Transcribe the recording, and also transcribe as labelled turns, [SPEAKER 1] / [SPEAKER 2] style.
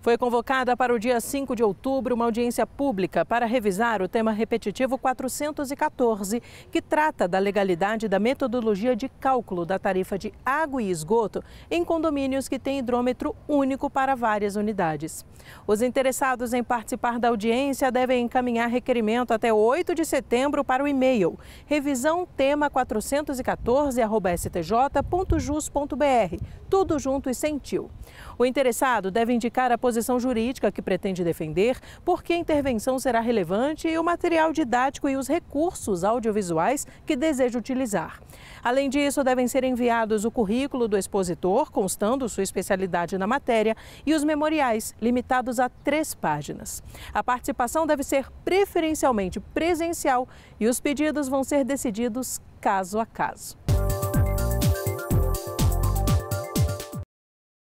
[SPEAKER 1] Foi convocada para o dia 5 de outubro uma audiência pública para revisar o tema repetitivo 414, que trata da legalidade da metodologia de cálculo da tarifa de água e esgoto em condomínios que têm hidrômetro único para várias unidades. Os interessados em participar da audiência devem encaminhar requerimento até 8 de setembro para o e-mail revisãotema414.stj.jus.br, tudo junto e sentiu. O interessado deve indicar a posição jurídica que pretende defender, por a intervenção será relevante e o material didático e os recursos audiovisuais que deseja utilizar. Além disso, devem ser enviados o currículo do expositor, constando sua especialidade na matéria, e os memoriais, limitados a três páginas. A participação deve ser preferencialmente presencial e os pedidos vão ser decididos caso a caso.